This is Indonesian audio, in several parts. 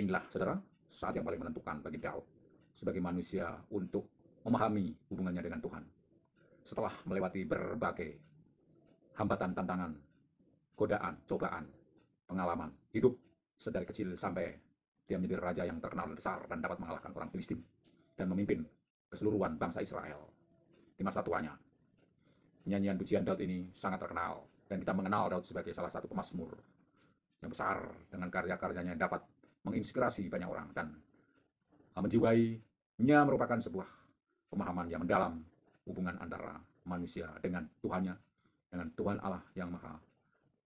Inilah saudara saat yang paling menentukan bagi Daud sebagai manusia untuk memahami hubungannya dengan Tuhan. Setelah melewati berbagai hambatan, tantangan, godaan, cobaan, pengalaman, hidup sedari kecil sampai dia menjadi raja yang terkenal dan besar dan dapat mengalahkan orang Filistin dan memimpin keseluruhan bangsa Israel di masa tuanya. Nyanyian pujian Daud ini sangat terkenal dan kita mengenal Daud sebagai salah satu pemazmur yang besar dengan karya-karyanya yang dapat menginspirasi banyak orang dan eh, menjiwainya merupakan sebuah pemahaman yang mendalam hubungan antara manusia dengan Tuhannya, dengan Tuhan Allah yang maha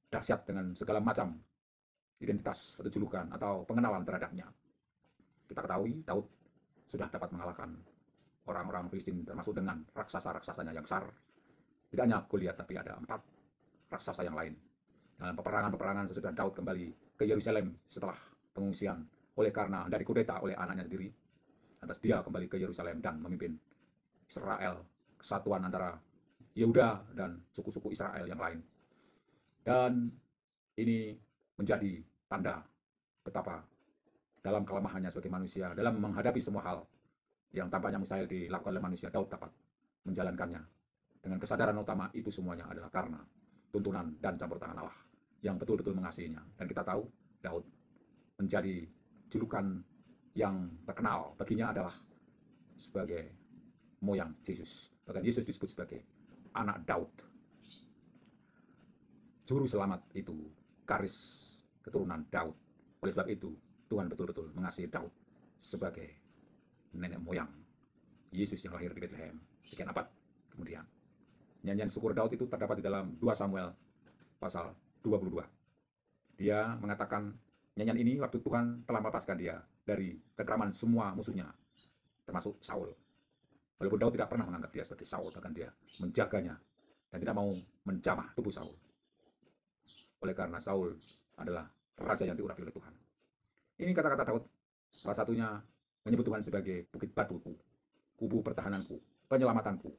dahsyat dengan segala macam identitas atau julukan atau pengenalan terhadapnya. Kita ketahui Daud sudah dapat mengalahkan orang-orang Filistin termasuk dengan raksasa-raksasanya yang besar. Tidak hanya Goliat tapi ada empat raksasa yang lain. Dalam peperangan-peperangan sesudah Daud kembali ke Yerusalem setelah pengungsian oleh karena dari kudeta oleh anaknya sendiri atas dia kembali ke Yerusalem dan memimpin Israel kesatuan antara Yehuda dan suku-suku Israel yang lain. Dan ini menjadi tanda betapa dalam kelemahannya sebagai manusia, dalam menghadapi semua hal yang tampaknya mustahil dilakukan oleh manusia, Daud dapat menjalankannya. Dengan kesadaran utama itu semuanya adalah karena tuntunan dan campur tangan Allah yang betul-betul mengasihinya. Dan kita tahu Daud menjadi julukan yang terkenal baginya adalah sebagai moyang Yesus. Bahkan Yesus disebut sebagai anak Daud. Juru selamat itu karis keturunan Daud. Oleh sebab itu, Tuhan betul-betul mengasihi Daud sebagai nenek moyang Yesus yang lahir di Bethlehem sekian abad kemudian. Nyanyian syukur Daud itu terdapat di dalam 2 Samuel pasal 22. Dia mengatakan Nyanyian ini waktu Tuhan telah melepaskan dia dari cengkraman semua musuhnya, termasuk Saul. Walaupun Daud tidak pernah menganggap dia sebagai Saul, bahkan dia menjaganya dan tidak mau menjamah tubuh Saul. Oleh karena Saul adalah raja yang diurapi oleh Tuhan. Ini kata-kata Daud, salah satunya menyebut Tuhan sebagai bukit batuku, kubu pertahananku, penyelamatanku,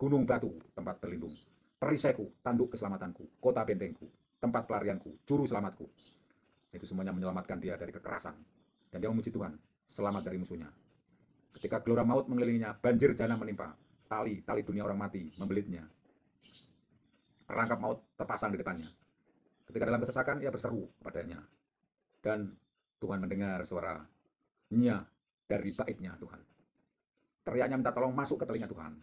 gunung batu, tempat berlindung, perisaiku, tanduk keselamatanku, kota bentengku, tempat pelarianku, juru selamatku, itu semuanya menyelamatkan dia dari kekerasan. Dan dia memuji Tuhan, selamat dari musuhnya. Ketika gelora maut mengelilinginya, banjir jana menimpa. Tali, tali dunia orang mati, membelitnya. Perangkap maut terpasang di depannya. Ketika dalam kesesakan, ia berseru padanya Dan Tuhan mendengar suara suaranya dari baitnya Tuhan. Teriaknya minta tolong masuk ke telinga Tuhan.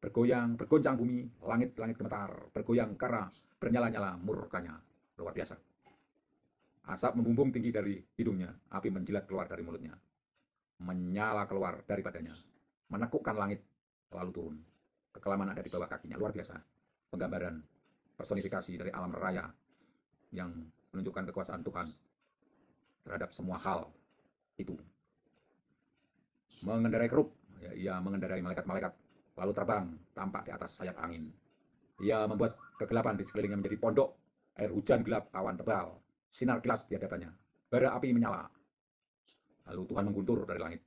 Bergoyang, bergoncang bumi, langit-langit gemetar, bergoyang karena bernyala-nyala murkanya. Luar biasa. Asap membumbung tinggi dari hidungnya, api menjilat keluar dari mulutnya. Menyala keluar daripadanya, menekukkan langit, lalu turun. Kekelaman ada di bawah kakinya, luar biasa. Penggambaran, personifikasi dari alam raya yang menunjukkan kekuasaan Tuhan terhadap semua hal itu. Mengendarai kerup, ya, ia mengendarai malaikat-malaikat, lalu terbang tampak di atas sayap angin. Ia membuat kegelapan di sekelilingnya menjadi pondok, air hujan gelap, awan tebal, sinar kilat di hadapannya. Bara api menyala. Lalu Tuhan mengguntur dari langit.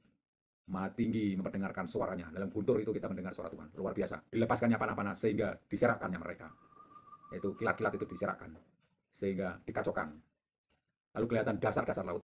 Maha tinggi memperdengarkan suaranya. Dalam guntur itu kita mendengar suara Tuhan. Luar biasa. Dilepaskannya panah-panah sehingga diserakannya mereka. Yaitu kilat-kilat itu diserakan. Sehingga dikacaukan. Lalu kelihatan dasar-dasar laut.